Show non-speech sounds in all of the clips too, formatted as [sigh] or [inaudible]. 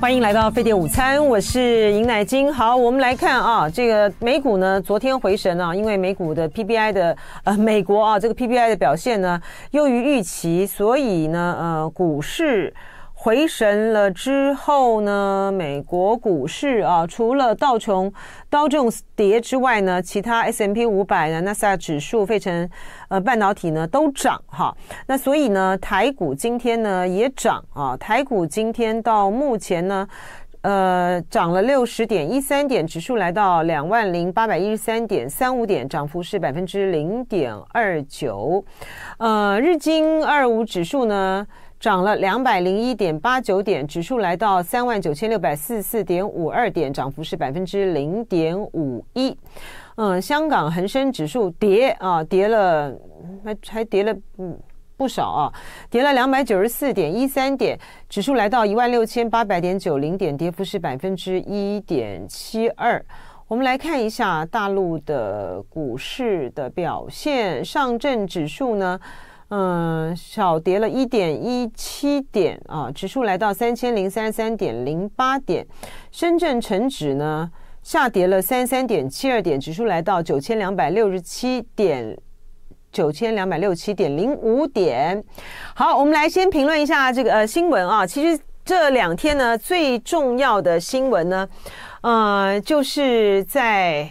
欢迎来到沸点午餐，我是尹乃菁。好，我们来看啊，这个美股呢，昨天回神啊，因为美股的 PPI 的呃，美国啊，这个 PPI 的表现呢优于预期，所以呢，呃，股市。回神了之后呢，美国股市啊，除了道琼道证跌之外呢，其他 S M P 五百、纳斯达 A 指数、费城呃半导体呢都涨哈。那所以呢，台股今天呢也涨啊，台股今天到目前呢，呃涨了六十点一三点，指数来到两万零八百一十三点三五点，涨幅是百分之零点二九。呃，日经二五指数呢？涨了两百零一点八九点，指数来到三万九千六百四十四点五二点，涨幅是百分之零点五一。嗯，香港恒生指数跌啊，跌了还还跌了嗯不少啊，跌了两百九十四点一三点，指数来到一万六千八百点九零点，跌幅是百分之一点七二。我们来看一下大陆的股市的表现，上证指数呢？嗯，小跌了一点一七点啊，指数来到三千零三十三点。深圳成指呢，下跌了三三点七二点，指数来到九千两百六十七点。九千两百六七点。零五点，好，我们来先评论一下这个呃新闻啊。其实这两天呢，最重要的新闻呢，呃，就是在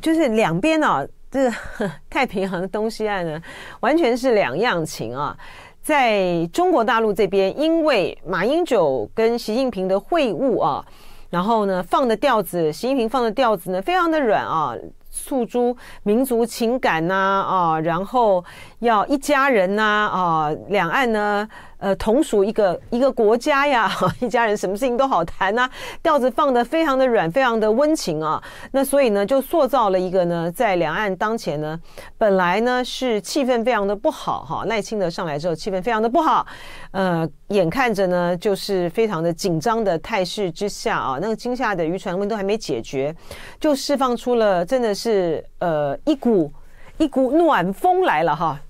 就是两边啊，这 [laughs] 太平洋东西岸呢，完全是两样情啊！在中国大陆这边，因为马英九跟习近平的会晤啊，然后呢放的调子，习近平放的调子呢，非常的软啊，诉诸民族情感呐啊，然后要一家人呐啊，两岸呢。呃，同属一个一个国家呀，[laughs] 一家人，什么事情都好谈呐，调子放的非常的软，非常的温情啊。那所以呢，就塑造了一个呢，在两岸当前呢，本来呢是气氛非常的不好哈，赖清德上来之后，气氛非常的不好，呃，眼看着呢就是非常的紧张的态势之下啊，那个惊吓的渔船温都还没解决，就释放出了真的是呃一股一股暖风来了哈。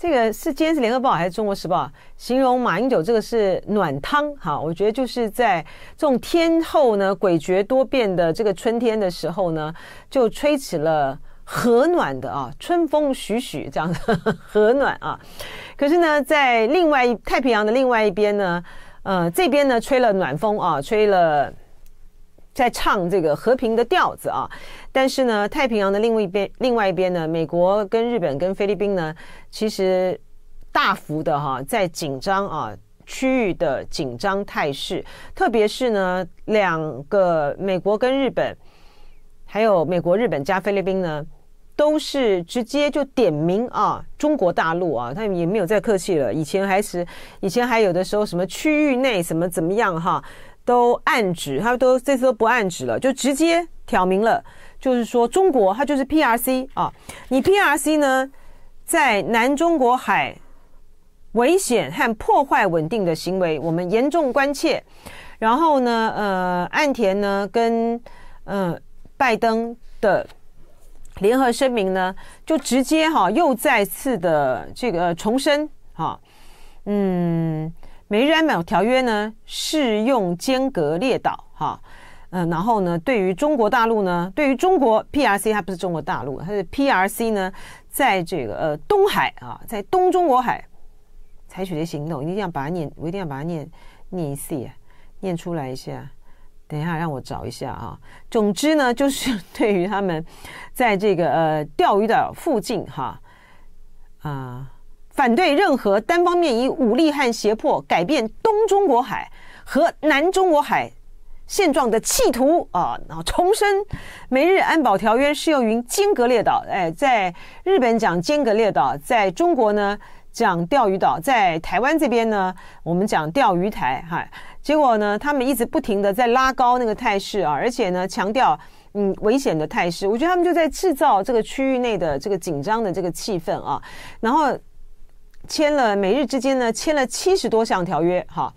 这个是今天是《联合报》还是《中国时报》？形容马英九这个是暖汤哈，我觉得就是在这种天后呢诡谲多变的这个春天的时候呢，就吹起了和暖的啊，春风徐徐这样的 [laughs] 和暖啊。可是呢，在另外太平洋的另外一边呢，呃，这边呢吹了暖风啊，吹了。在唱这个和平的调子啊，但是呢，太平洋的另外一边，另外一边呢，美国跟日本跟菲律宾呢，其实大幅的哈在紧张啊，区域的紧张态势，特别是呢，两个美国跟日本，还有美国、日本加菲律宾呢，都是直接就点名啊，中国大陆啊，他也没有再客气了，以前还是以前还有的时候什么区域内什么怎么样哈。都暗指，他都这次都不暗指了，就直接挑明了，就是说中国，它就是 P R C 啊，你 P R C 呢，在南中国海危险和破坏稳定的行为，我们严重关切。然后呢，呃，岸田呢跟呃拜登的联合声明呢，就直接哈又再次的这个重申哈，嗯。《美日安保条约》呢适用间隔列岛，哈，嗯，然后呢，对于中国大陆呢，对于中国 P R C，它不是中国大陆，它是 P R C 呢，在这个呃东海啊，在东中国海采取的行动，一定要把它念，我一定要把它念念一啊，念出来一下。等一下让我找一下啊。总之呢，就是 [laughs] 对于他们在这个呃钓鱼岛附近，哈，啊。反对任何单方面以武力和胁迫改变东中国海和南中国海现状的企图啊！然后重申，美日安保条约适用于尖阁列岛。哎，在日本讲尖阁列岛，在中国呢讲钓鱼岛，在台湾这边呢我们讲钓鱼台哈。结果呢，他们一直不停的在拉高那个态势啊，而且呢强调嗯危险的态势。我觉得他们就在制造这个区域内的这个紧张的这个气氛啊，然后。签了，美日之间呢签了七十多项条约，哈，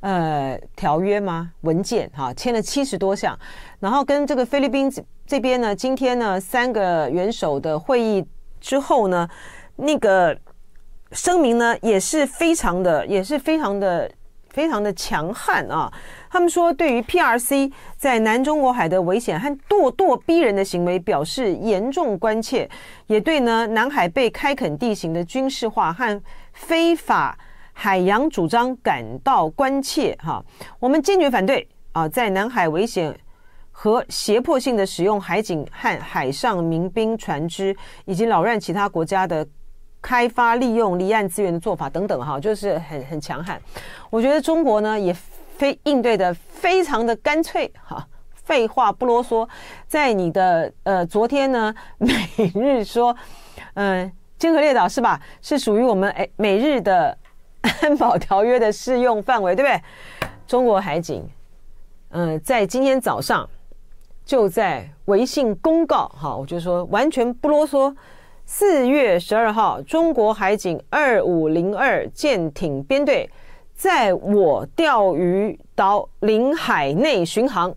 呃，条约吗？文件哈，签了七十多项，然后跟这个菲律宾这这边呢，今天呢三个元首的会议之后呢，那个声明呢也是非常的，也是非常的。非常的强悍啊！他们说，对于 P R C 在南中国海的危险和咄咄逼人的行为表示严重关切，也对呢南海被开垦地形的军事化和非法海洋主张感到关切。哈，我们坚决反对啊，在南海危险和胁迫性的使用海警和海上民兵船只，以及扰乱其他国家的。开发利用离岸资源的做法等等哈，就是很很强悍。我觉得中国呢也非应对的非常的干脆哈，废话不啰嗦。在你的呃昨天呢，[laughs] 每日说，嗯，金核列岛是吧？是属于我们哎每日的 [laughs] 安保条约的适用范围，对不对？中国海警，嗯，在今天早上就在微信公告哈，我就说完全不啰嗦。四月十二号，中国海警二五零二舰艇编队在我钓鱼岛领海内巡航，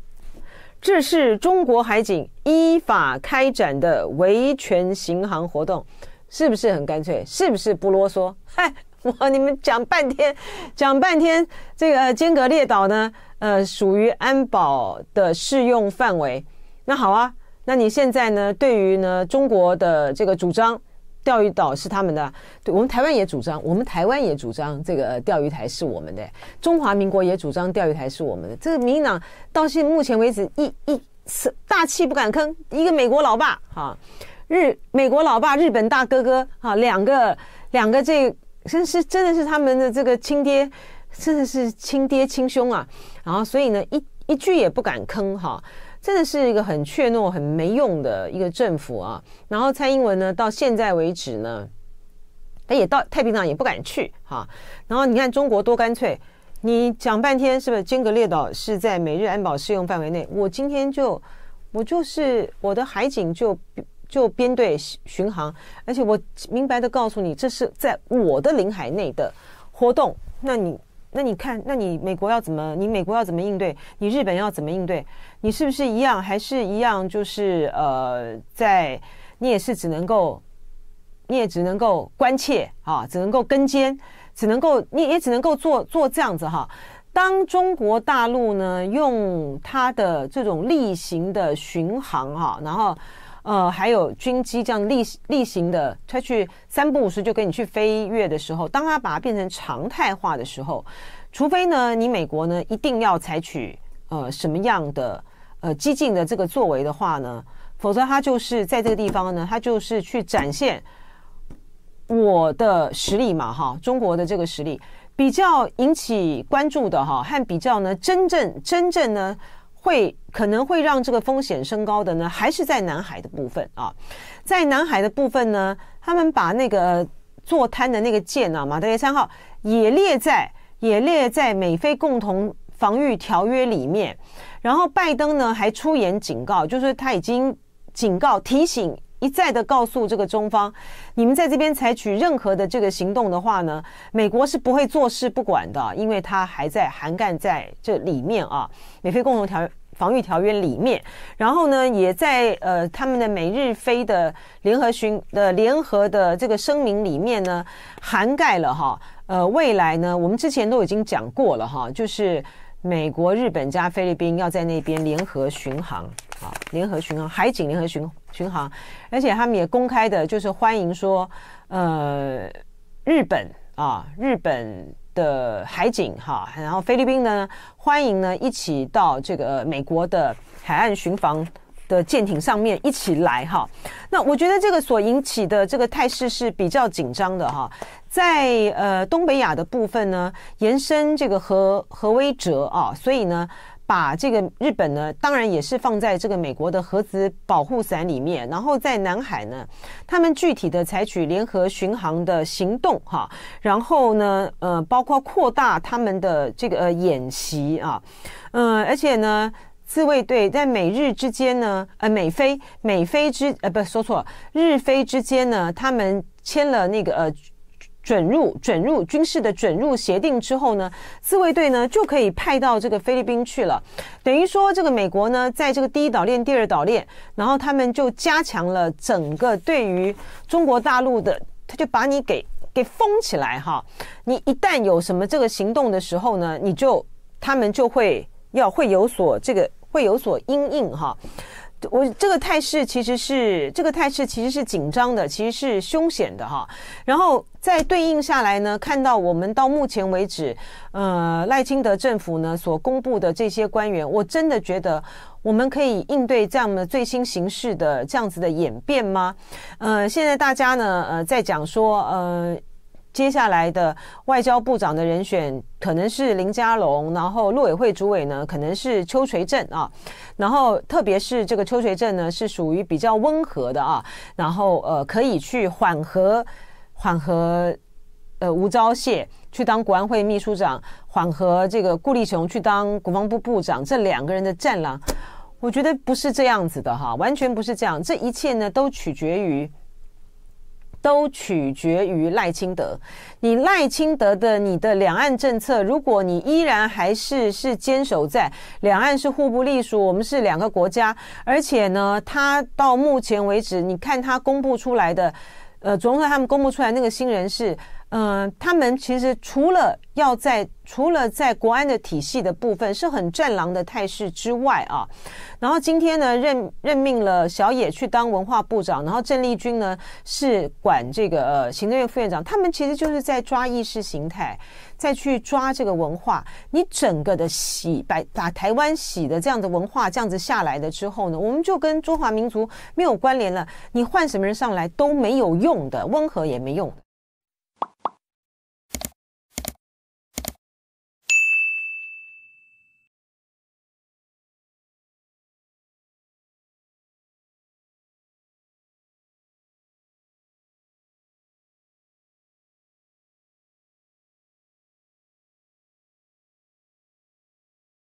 这是中国海警依法开展的维权巡航活动，是不是很干脆？是不是不啰嗦？[laughs] 嗨，我你们讲半天，讲半天，这个尖阁列岛呢，呃，属于安保的适用范围，那好啊。那你现在呢？对于呢中国的这个主张，钓鱼岛是他们的，对，我们台湾也主张，我们台湾也主张这个钓鱼台是我们的，中华民国也主张钓鱼台是我们的。这个民进党到现目前为止，一一次大气不敢吭，一个美国老爸哈，日美国老爸，日本大哥哥哈，两个两个这真是真的是他们的这个亲爹，真的是亲爹亲兄啊。然后所以呢一一句也不敢吭哈。真的是一个很怯懦、很没用的一个政府啊！然后蔡英文呢，到现在为止呢，他也到太平洋也不敢去哈。然后你看中国多干脆，你讲半天是不是？金格列岛是在美日安保适用范围内，我今天就我就是我的海警就就编队巡航，而且我明白的告诉你，这是在我的领海内的活动。那你。那你看，那你美国要怎么？你美国要怎么应对？你日本要怎么应对？你是不是一样？还是一样？就是呃，在你也是只能够，你也只能够关切啊，只能够跟监，只能够你也只能够做做这样子哈。当中国大陆呢用它的这种例行的巡航哈，然后。呃，还有军机这样例行例行的，他去三不五时就给你去飞跃的时候，当他把它变成常态化的时候，除非呢，你美国呢一定要采取呃什么样的呃激进的这个作为的话呢，否则他就是在这个地方呢，他就是去展现我的实力嘛，哈，中国的这个实力比较引起关注的哈，还比较呢，真正真正呢。会可能会让这个风险升高的呢，还是在南海的部分啊？在南海的部分呢，他们把那个坐滩的那个舰啊，马德雷三号也列在也列在美菲共同防御条约里面。然后拜登呢还出言警告，就是他已经警告提醒。一再的告诉这个中方，你们在这边采取任何的这个行动的话呢，美国是不会坐视不管的，因为它还在涵盖在这里面啊，美菲共同条防御条约里面，然后呢，也在呃他们的美日菲的联合巡的联合的这个声明里面呢，涵盖了哈，呃，未来呢，我们之前都已经讲过了哈，就是美国、日本加菲律宾要在那边联合巡航啊，联合巡航、海警联合巡航。巡航，而且他们也公开的，就是欢迎说，呃，日本啊，日本的海警哈，然后菲律宾呢，欢迎呢一起到这个美国的海岸巡防的舰艇上面一起来哈。那我觉得这个所引起的这个态势是比较紧张的哈，在呃东北亚的部分呢，延伸这个核核威慑啊，所以呢。把这个日本呢，当然也是放在这个美国的核子保护伞里面，然后在南海呢，他们具体的采取联合巡航的行动哈，然后呢，呃，包括扩大他们的这个演习啊，嗯，而且呢，自卫队在美日之间呢，呃，美菲美菲之呃，不说错，日菲之间呢，他们签了那个呃。准入准入军事的准入协定之后呢，自卫队呢就可以派到这个菲律宾去了，等于说这个美国呢在这个第一岛链、第二岛链，然后他们就加强了整个对于中国大陆的，他就把你给给封起来哈，你一旦有什么这个行动的时候呢，你就他们就会要会有所这个会有所阴影哈。我这个态势其实是这个态势其实是紧张的，其实是凶险的哈。然后在对应下来呢，看到我们到目前为止，呃，赖清德政府呢所公布的这些官员，我真的觉得我们可以应对这样的最新形势的这样子的演变吗？呃，现在大家呢，呃，在讲说，呃。接下来的外交部长的人选可能是林佳龙，然后陆委会主委呢可能是邱垂正啊，然后特别是这个邱垂正呢是属于比较温和的啊，然后呃可以去缓和缓和呃吴钊燮去当国安会秘书长，缓和这个顾立雄去当国防部部长，这两个人的战狼，我觉得不是这样子的哈，完全不是这样，这一切呢都取决于。都取决于赖清德，你赖清德的你的两岸政策，如果你依然还是是坚守在两岸是互不隶属，我们是两个国家，而且呢，他到目前为止，你看他公布出来的，呃，总统他们公布出来那个新人是。嗯，他们其实除了要在除了在国安的体系的部分是很战狼的态势之外啊，然后今天呢任任命了小野去当文化部长，然后郑丽君呢是管这个呃行政院副院长，他们其实就是在抓意识形态，再去抓这个文化。你整个的洗白把台湾洗的这样的文化这样子下来的之后呢，我们就跟中华民族没有关联了。你换什么人上来都没有用的，温和也没用。